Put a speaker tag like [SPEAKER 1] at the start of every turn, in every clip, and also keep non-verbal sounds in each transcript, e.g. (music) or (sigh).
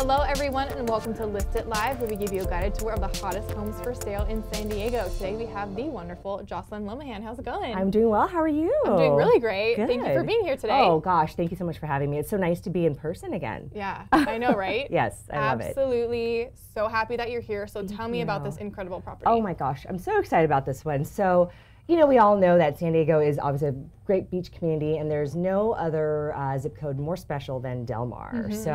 [SPEAKER 1] Hello everyone and welcome to List It Live where we give you a guided tour of the hottest homes for sale in San Diego. Today we have the wonderful Jocelyn Lomahan. How's it going? I'm doing
[SPEAKER 2] well. How are you? I'm doing really great. Good. Thank you for being here today. Oh gosh, thank you so much for having me. It's so nice to be in person again.
[SPEAKER 1] Yeah, I know, right? (laughs) yes, I Absolutely. So happy that you're here. So thank tell me you. about this incredible property. Oh
[SPEAKER 2] my gosh, I'm so excited about this one. So you know, we all know that San Diego is obviously a great beach community, and there's no other uh, zip code more special than Del Mar. Mm -hmm. So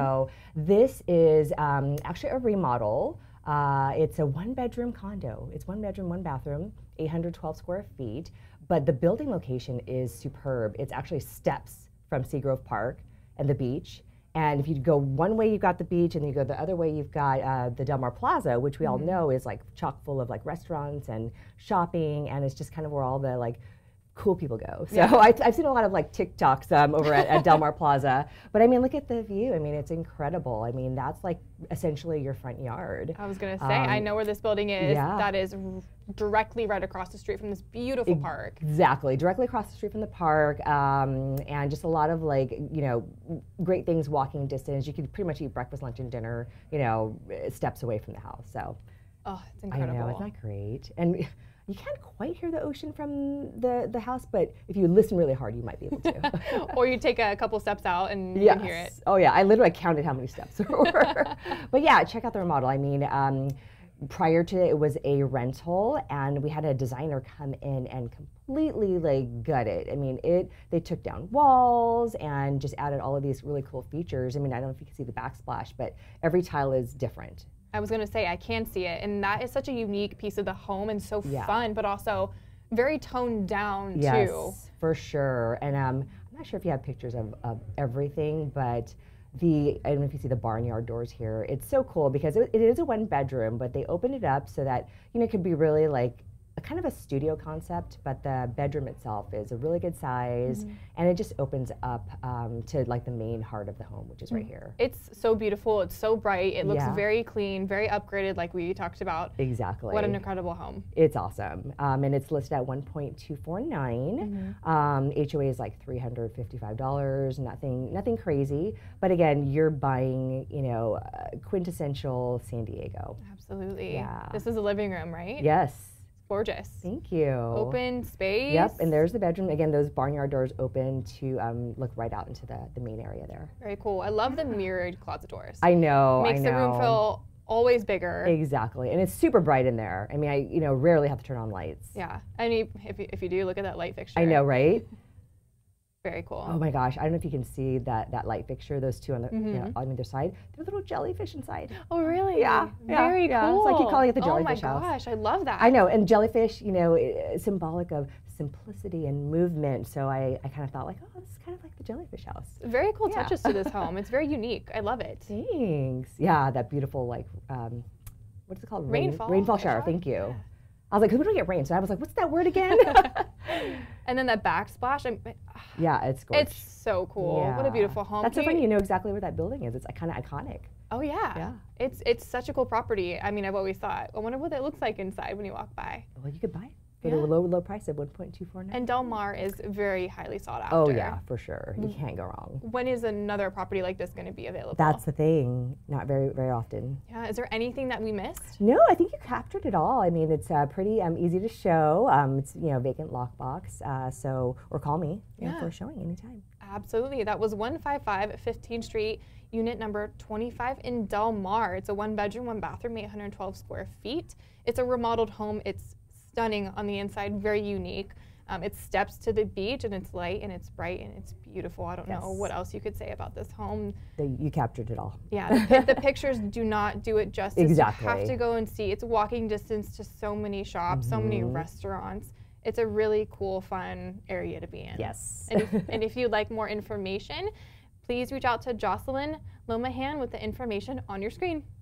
[SPEAKER 2] this is um, actually a remodel. Uh, it's a one-bedroom condo. It's one bedroom, one bathroom, 812 square feet. But the building location is superb. It's actually steps from Seagrove Park and the beach and if you go one way, you've got the beach, and you go the other way, you've got uh, the Del Mar Plaza, which we mm-hmm. all know is like chock full of like restaurants and shopping, and it's just kind of where all the like cool people go. So yeah. I, have seen a lot of like TikToks um, over at, at Del Mar (laughs) Plaza. But I mean, look at the view. I mean, it's incredible. I mean, that's like essentially your front yard. I was going to say, um, I know
[SPEAKER 1] where this building is. Yeah. That is directly right across the street from this beautiful exactly. park.
[SPEAKER 2] Exactly, directly across the street from the park, um, and just a lot of like you know great things walking distance. You could pretty much eat breakfast, lunch, and dinner you know steps away from the house. So Oh, it's incredible. I know, it's not great? And (laughs) you can't quite hear the ocean from the, the house, but if you listen really hard, you might be able to.
[SPEAKER 1] (laughs) or you take a couple steps out and yes. hear it.
[SPEAKER 2] Oh, yeah. I literally counted how many steps there (laughs) were. but yeah, check out the remodel. I mean, um, prior to it, it was a rental, and we had a designer come in and completely like gut it. I mean, it they took down walls and just added all of these really cool features. I mean, I don't know if you can see the backsplash, but every tile is different.
[SPEAKER 1] I was gonna say I can see it, and that is such a unique piece of the home and so yeah. fun, but also very toned down yes, too.
[SPEAKER 2] for sure. And um, I'm not sure if you have pictures of, of everything, but the I don't know if you see the barnyard doors here. It's so cool because it, it is a one bedroom, but they opened it up so that you know it could be really like kind of a studio concept, but the bedroom itself is a really good size, mm -hmm. and it just opens up um, to like the main heart of the home, which is right mm. here.
[SPEAKER 1] It's so beautiful. It's so bright. It looks yeah. very clean, very upgraded, like we talked about.
[SPEAKER 2] Exactly. What an
[SPEAKER 1] incredible home.
[SPEAKER 2] It's awesome, um, and it's listed at 1.249. HOA mm-hmm. um, is like $355. Nothing, nothing crazy. But again, you're buying, you know, uh, quintessential San Diego.
[SPEAKER 1] Absolutely. Yeah. This is a living room, right? Yes gorgeous. Thank you.
[SPEAKER 2] Open
[SPEAKER 1] space. Yep, and
[SPEAKER 2] there's the bedroom. Again, those barnyard doors open to um, look right out into the, the main area there.
[SPEAKER 1] Very cool. I love the mirrored closet doors. I
[SPEAKER 2] know. makes I know. the room feel
[SPEAKER 1] always bigger.
[SPEAKER 2] Exactly, and it's super bright in there. I mean, I you know rarely have to turn on lights.
[SPEAKER 1] Yeah, I mean if you, if you do look at that light fixture. I know, right? Very cool. Oh my
[SPEAKER 2] gosh! I don't know if you can see that that light fixture. Those two on the mm-hmm. you know, mm-hmm. on either side,
[SPEAKER 1] they're little jellyfish inside. Oh really? Yeah. yeah. Very yeah. cool. It's like you call it the oh jellyfish house. Oh my gosh! House. I love that. I know. And
[SPEAKER 2] jellyfish, you know, symbolic of simplicity and movement. So I, I kind of thought
[SPEAKER 1] like, oh, this is kind of like the jellyfish house. Very cool yeah. touches to this (laughs) home. It's very unique. I love it. Thanks.
[SPEAKER 2] Yeah, that beautiful like, um,
[SPEAKER 1] what's it called? Rainfall. Rain, rainfall shower.
[SPEAKER 2] Thank you. I was like, we don't get rain. So I was like, what's that word again? (laughs)
[SPEAKER 1] (laughs) And then that backsplash. I'm,
[SPEAKER 2] (sighs) yeah, it's gorgeous. It's so cool. Yeah. What a beautiful home. That's so funny. You know exactly where that building is. It's uh, kind of iconic.
[SPEAKER 1] Oh yeah. Yeah. It's it's such a cool property. I mean, I've always thought. I wonder what that looks like inside when you walk by. Well,
[SPEAKER 2] you could buy it for yeah. the low low price of 1.249.
[SPEAKER 1] And Del Mar is very highly sought oh, after. Oh yeah,
[SPEAKER 2] for sure. You mm. can't go wrong.
[SPEAKER 1] When is another property like this going to be available?
[SPEAKER 2] That's the thing. Not very very often.
[SPEAKER 1] Yeah. Is there anything that we missed?
[SPEAKER 2] No, I think you captured it all. I mean, it's uh, pretty um, easy to show. Um, it's you know vacant lockbox. Uh, so or call me yeah. for showing anytime.
[SPEAKER 1] Absolutely. That was 155 15th Street, unit number 25 in Del Mar. It's a one bedroom, one bathroom, 812 square feet. It's a remodeled home. It's stunning on the inside, very unique. Um, it steps to the beach and it's light and it's bright and it's beautiful. I don't yes. know what else you could say about this home.
[SPEAKER 2] The, you captured it all.
[SPEAKER 1] Yeah, the, the, (laughs) pictures do not do it justice. Exactly. You have to go and see. It's walking distance to so many shops, mm -hmm. so many mm-hmm. restaurants. It's a really cool, fun area to be in. Yes. And if, (laughs) and if you'd like more information, please reach out to Jocelyn Lomahan with the information on your screen.